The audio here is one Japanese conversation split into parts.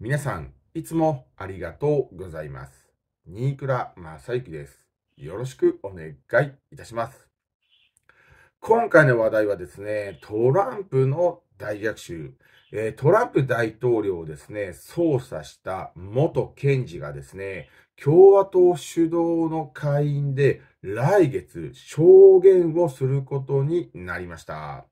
皆さん、いつもありがとうございます。新倉正幸です。よろしくお願いいたします。今回の話題はですね、トランプの大逆襲。トランプ大統領をですね、捜査した元検事がですね、共和党主導の会員で来月証言をすることになりました。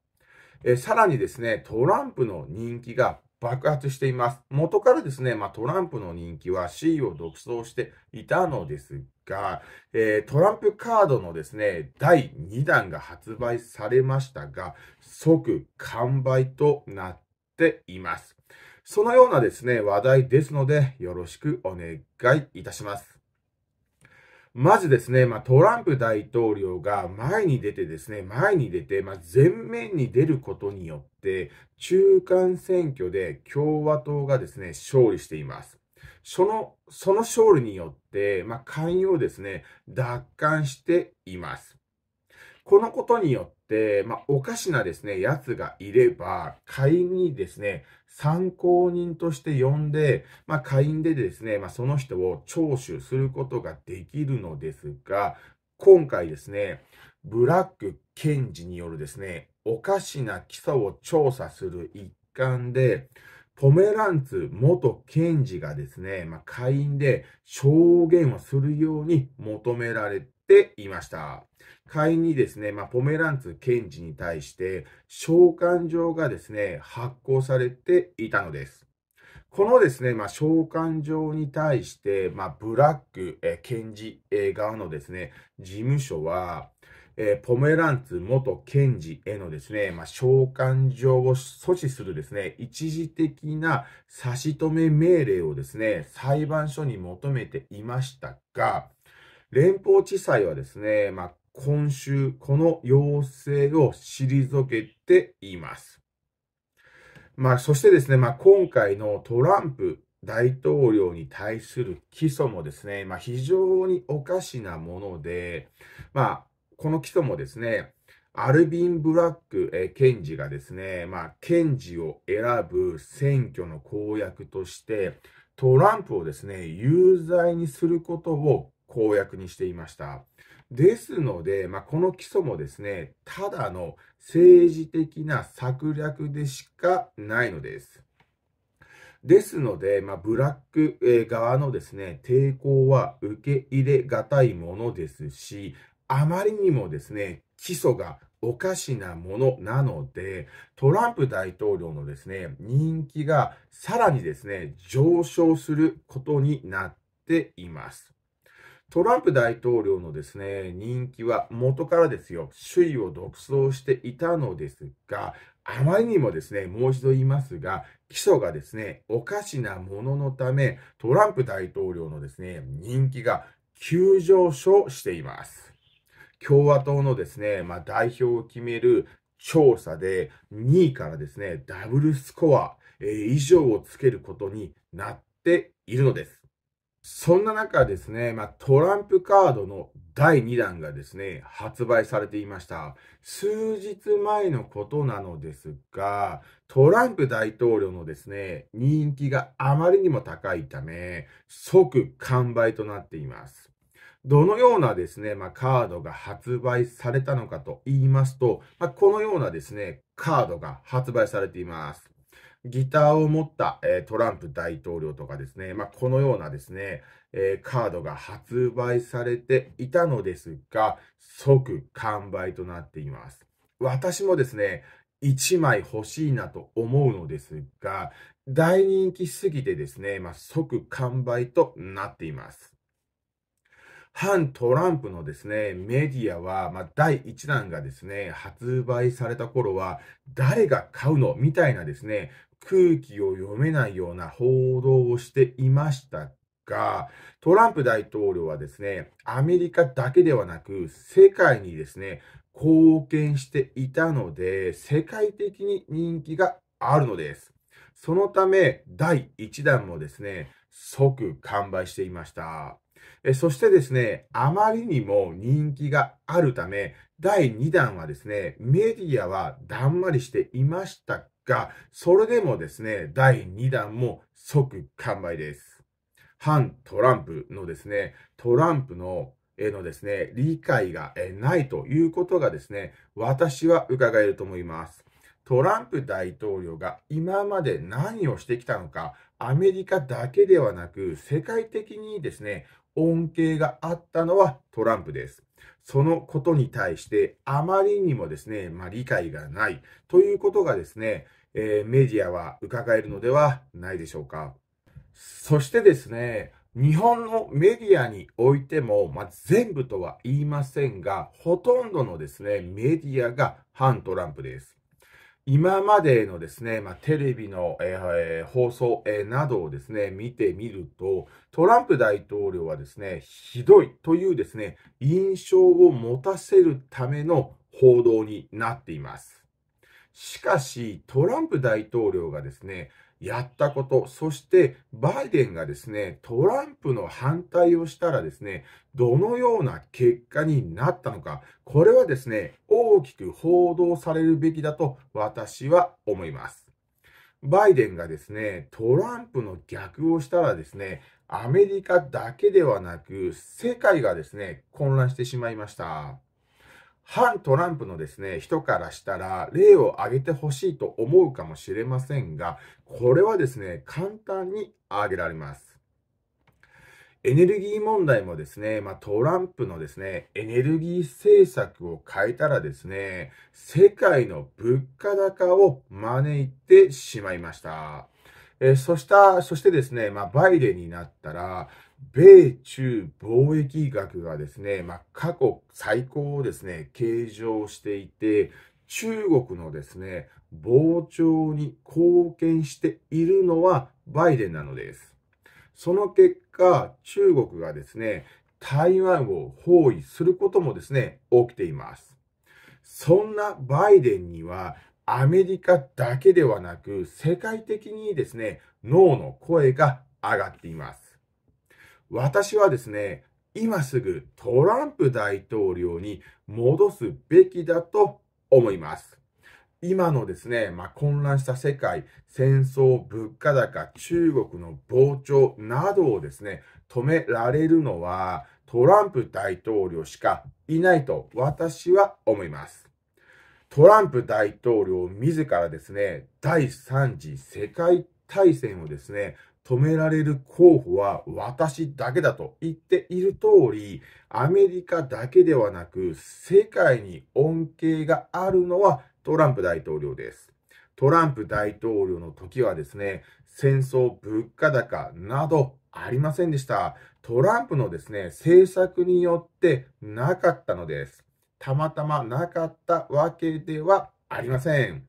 えさらにですね、トランプの人気が爆発しています。元からですね、まあ、トランプの人気は C を独走していたのですが、えー、トランプカードのですね、第2弾が発売されましたが、即完売となっています。そのようなですね、話題ですので、よろしくお願いいたします。まずですね、まあ、トランプ大統領が前に出てですね、前に出て、まあ、前面に出ることによって、中間選挙で共和党がですね、勝利しています。その、その勝利によって、まあ、寛容ですね、奪還しています。このことによって、まあ、おかしなですね、奴がいれば、仮にですね、参考人として呼んで、まあ、会員でですね、まあ、その人を聴取することができるのですが、今回ですね、ブラック検事によるですね、おかしな基礎を調査する一環で、ポメランツ元検事がですね、まあ、会員で証言をするように求められっていました。仮にですね、まあ、ポメランツ検事に対して召喚状がですね、発行されていたのです。このですね、まあ、召喚状に対して、まあ、ブラック、え検事、え側のですね、事務所は、えー、ポメランツ元検事へのですね、まあ、召喚状を阻止するですね、一時的な差し止め命令をですね、裁判所に求めていましたが、連邦地裁はですね、まあ、今週、この要請を退けています。まあ、そしてですね、まあ、今回のトランプ大統領に対する起訴もですね、まあ、非常におかしなもので、まあ、この起訴もですね、アルビン・ブラック、えー、検事がですね、まあ、検事を選ぶ選挙の公約として、トランプをですね、有罪にすることを公約にしていました。ですので、まあ、この基礎もですね、ただの政治的な策略でしかないのです。ですので、まあ、ブラック側のですね、抵抗は受け入れがたいものですし、あまりにもですね、基礎がおかしなものなので、トランプ大統領のですね、人気がさらにですね、上昇することになっています。トランプ大統領のですね、人気は元からですよ、首位を独走していたのですが、あまりにもですね、もう一度言いますが、基礎がですね、おかしなもののため、トランプ大統領のですね、人気が急上昇しています。共和党のですね、まあ、代表を決める調査で2位からですね、ダブルスコア、え以上をつけることになっているのです。そんな中ですね、まあ、トランプカードの第2弾がですね、発売されていました。数日前のことなのですが、トランプ大統領のですね、人気があまりにも高いため、即完売となっています。どのようなですね、まあ、カードが発売されたのかと言いますと、まあ、このようなですね、カードが発売されています。ギターを持った、えトランプ大統領とかですね、まあ、このようなですね、えカードが発売されていたのですが、即完売となっています。私もですね、1枚欲しいなと思うのですが、大人気すぎてですね、まあ、即完売となっています。反トランプのですね、メディアは、まあ、第1弾がですね、発売された頃は、誰が買うのみたいなですね、空気を読めないような報道をしていましたが、トランプ大統領はですね、アメリカだけではなく、世界にですね、貢献していたので、世界的に人気があるのです。そのため、第1弾もですね、即完売していました。えそしてですね、あまりにも人気があるため、第2弾はですね、メディアはだんまりしていましたが、それでもですね、第2弾も即完売です。反トランプのですね、トランプのへのですね、理解がないということがですね、私は伺えると思います。トランプ大統領が今まで何をしてきたのか、アメリカだけではなく、世界的にですね、恩恵があったのはトランプです。そのことに対してあまりにもですね、まあ、理解がないということがですね、えー、メディアは伺えるのではないでしょうか。そしてですね、日本のメディアにおいても、まあ、全部とは言いませんが、ほとんどのですね、メディアが反トランプです。今までのですね、まあ、テレビの、えー、放送、えー、などをですね、見てみると、トランプ大統領はですね、ひどいというですね、印象を持たせるための報道になっています。しかし、トランプ大統領がですね、やったこと、そしてバイデンがですね、トランプの反対をしたらですね、どのような結果になったのか、これはですね、大きく報道されるべきだと私は思います。バイデンがですね、トランプの逆をしたらですね、アメリカだけではなく、世界がですね、混乱してしまいました。反トランプのですね、人からしたら、例を挙げてほしいと思うかもしれませんが、これはですね、簡単に挙げられます。エネルギー問題もですね、まあ、トランプのですね、エネルギー政策を変えたらですね、世界の物価高を招いてしまいました。えー、そした、そしてですね、まあ、バイデンになったら、米中貿易額がですね、まあ、過去最高をですね、計上していて、中国のですね、膨張に貢献しているのはバイデンなのです。その結果、中国がですね、台湾を包囲することもですね、起きています。そんなバイデンには、アメリカだけではなく、世界的にですね、脳の声が上がっています。私はですね、今すぐトランプ大統領に戻すべきだと思います。今のですね、まあ、混乱した世界、戦争、物価高、中国の膨張などをですね、止められるのはトランプ大統領しかいないと私は思います。トランプ大統領自らですね、第3次世界大戦をですね、止められる候補は私だけだと言っている通り、アメリカだけではなく、世界に恩恵があるのはトランプ大統領です。トランプ大統領の時はですね、戦争、物価高などありませんでした。トランプのですね、政策によってなかったのです。たまたまなかったわけではありません。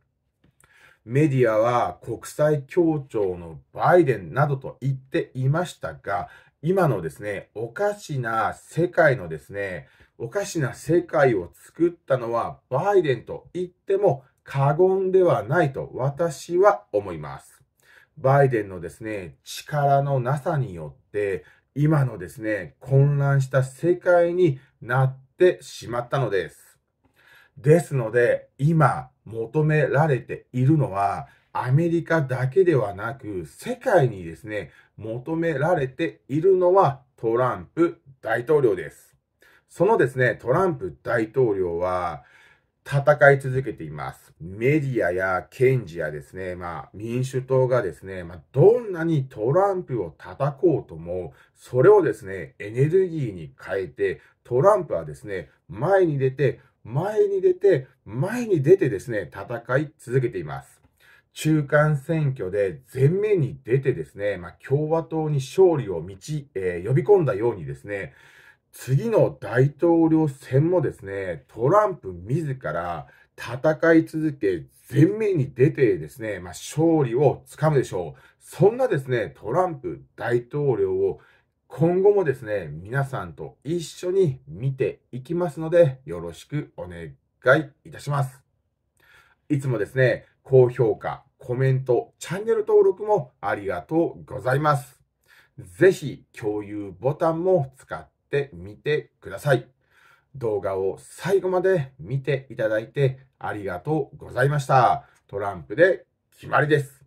メディアは国際協調のバイデンなどと言っていましたが、今のですね、おかしな世界のですね、おかしな世界を作ったのはバイデンと言っても過言ではないと私は思います。バイデンのですね、力のなさによって、今のですね、混乱した世界になってしまったのです。ですので、今求められているのは、アメリカだけではなく、世界にですね、求められているのはトランプ大統領です。そのですね、トランプ大統領は、戦い続けています。メディアや検事やですね、まあ民主党がですね、まあどんなにトランプを叩こうとも、それをですね、エネルギーに変えて、トランプはですね、前に出て前に出て、前に出てですね、戦い続けています。中間選挙で前面に出てですね、まあ、共和党に勝利を導、えー、呼び込んだようにですね、次の大統領選もですね、トランプ自ら戦い続け、前面に出てですね、まあ、勝利をつかむでしょう。そんなですね、トランプ大統領を今後もですね、皆さんと一緒に見ていきますので、よろしくお願いいたします。いつもですね、高評価、コメント、チャンネル登録もありがとうございます。ぜひ共有ボタンも使ってみてください。動画を最後まで見ていただいてありがとうございました。トランプで決まりです。